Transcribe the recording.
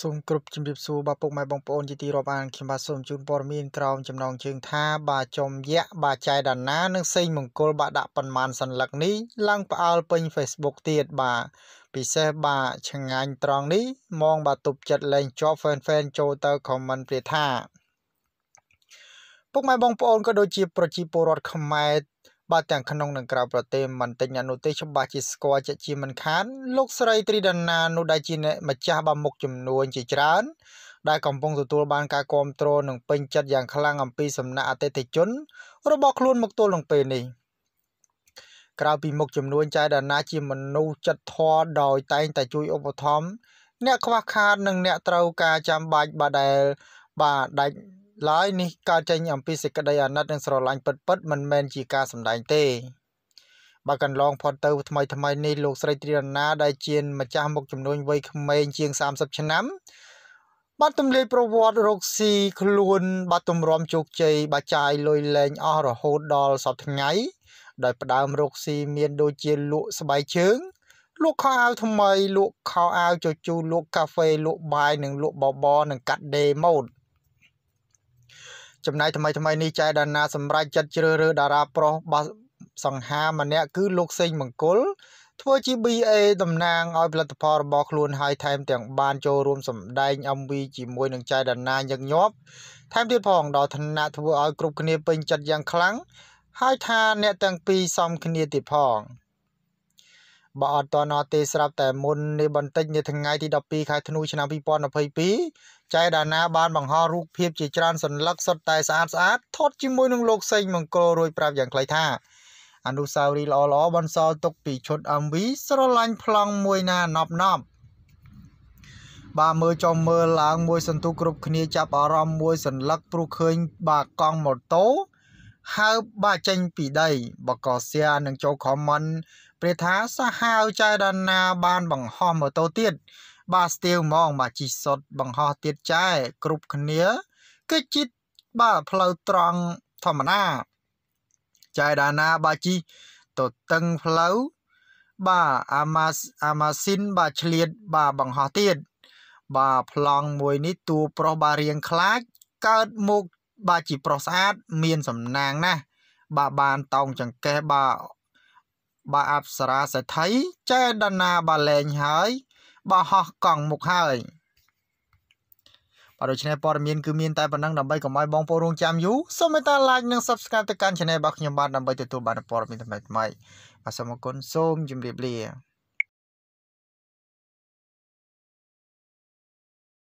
សូមគ្រប់ជំរាបសួរបាទពុកម៉ែបងប្អូនជាទីរាប់អានខ្ញុំបាទសូមជូនព័ត៌មានក្រោមចំណងជើងថា បាទចំយៈបាទចែដាណានិងសេងមង្គលបាទដាក់ប៉ុន្មានសัญลักษណ៍នេះឡើងផ្អើលពេញ Facebook ទៀតបាទពិសេសបាទឆ្ងាញ់ត្រង់នេះมองបាទទប់ចិត្តលែងជាប់ fan fan ចូលទៅ comment ព្រះថាពុកម៉ែបងប្អូនក៏ដូចជាប្រជាពលរដ្ឋខ្មែរបើទាំងក្នុងនិងក្រៅប្រទេសមិនតិចអ្នកនោះទេច្បាស់ជាស្គាល់ជាជាមិនខានលោកស្រីត្រីដាណានោះដែលជាអ្នកម្ចាស់បាមុខចំនួនជាច្រើន ដែលកំពុងទទួលបានការគាំទ្រនិងពេញចិត្តយ៉ាងខ្លាំងអំពីសំណាក់អតិថិជន របស់ខ្លួនមកទល់នឹងពេលនេះក្រៅពីមុខចំនួនចៃដាណាជាមនុស្សចិត្តធម៌ដោយ តែងតែជួយឧបត្ថម្ភអ្នកខ្វះខាតនិងអ្នកត្រូវការចាំបាច់បាទដែលបាទដាច់ឡើយនេះកើតចេញអំពីសេចក្តីអាណិតនិងស្រឡាញ់ពិតៗមិនមែនជាការសម្ដែងទេបើកន្លងផុតទៅថ្មីថ្មីនេះលោកស្រីទ្រីរណាដែល ជាម្ចាស់មុខចំនួនវ័យក្មេងជាង30ឆ្នាំបាត់ទម្លាយប្រវត្តិរកស៊ីខ្លួន បាត់ទម្រាំជោគជ័យបាចាយលុយលែងអស់រហូតដល់សពថ្ងៃដោយផ្ដើមរកស៊ីមានដូចជាលក់ស្បែកជើងលក់ខោអាវថ្មី លក់ខោអាវជជូរលក់កាហ្វេលក់បាយនិងលក់បបរនិងកាត់ដេរម៉ូតចំណាយថ្មីថ្មីនេះចៃដាណាសម្រាប់ចិត្តជ្រើសរើសតារាប្រុសបោះសង្ហាម្នាក់គឺលោកសេងមង្គលធ្វើជា BA តំណាងឲ្យផលិតផលរបស់ខ្លួនហើយថែម ទាំងបានចូលរួមសម្ដែង MV ជាមួយនឹងចៃដាណាញឹកញាប់ថែមទៀតផងដល់ឋានៈធ្វើឲ្យគ្រប់គ្នាពេញចិត្តយ៉ាងខ្លាំងហើយថាអ្នកទាំងពីរសមគ្នាទៀតផង។បើអត់តនទេស្រាប់តែមុននេះបន្តិចនាថ្ងៃទី12ខែធ្នូឆ្នាំ2022ចៃដាណាបានបង្ហោះរូបភាពជាច្រើនសន្លឹកសុទ្ធតែស្អាតស្អាតថតជាមួយនឹងលោកសេងមង្គលរួចប្រាប់យ៉ាងខ្លីថាអនុស្សាវរីយ៍ល្អល្អបន្សល់ទុកពីឈុត MV ស្រឡាញ់ប្លង់មួយណាណប់ណប់បាទមើលចុះមើលឡើងមួយ សន្ទុះគ្រប់គ្នាចាប់អារម្មណ៍មួយសន្លឹកព្រោះឃើញបាទកង់ម៉ូតូហើបបាចេញពីដីបកសៀនឹងចូលខមមិនព្រះថាសាហាវចៃដណាបានបង្ហោះម៉ូតូទៀត បាទស្ទាវហ្មងបាទជីសុត បង្ហោះទៀតចែគ្រប់គ្នាគឺជីតបាទផ្លូវត្រង់ធម្មតាចៃដាណាបាទជីទៅតឹងផ្លូវបាទអាម៉ាអាម៉ាស៊ីនបាទឆ្លៀតបាទបង្ហោះទៀតបាទប្លង់មួយនេះតួប្រុសបាទរៀងខ្លាចកើតមុខបើជាប្រុសស្អាតមានសំណាងណាស់បើបានតោងចង្កេះបើបើអប្សរាសេដ្ឋីចែដណាបើលែងហើយបើហោះកង់មុខហើយបាទដូច្នេះព័ត៌មានគឺមានតែប៉ុណ្ណឹងដើម្បីកុំឲ្យបងប្អូនរងចាំយូរសូមមេត្តា like និង subscribe ទៅកាន់ channel របស់ខ្ញុំបាទដើម្បីទទួលបានព័ត៌មានថ្មីៗបាទសូមអរគុណសូមជម្រាបលា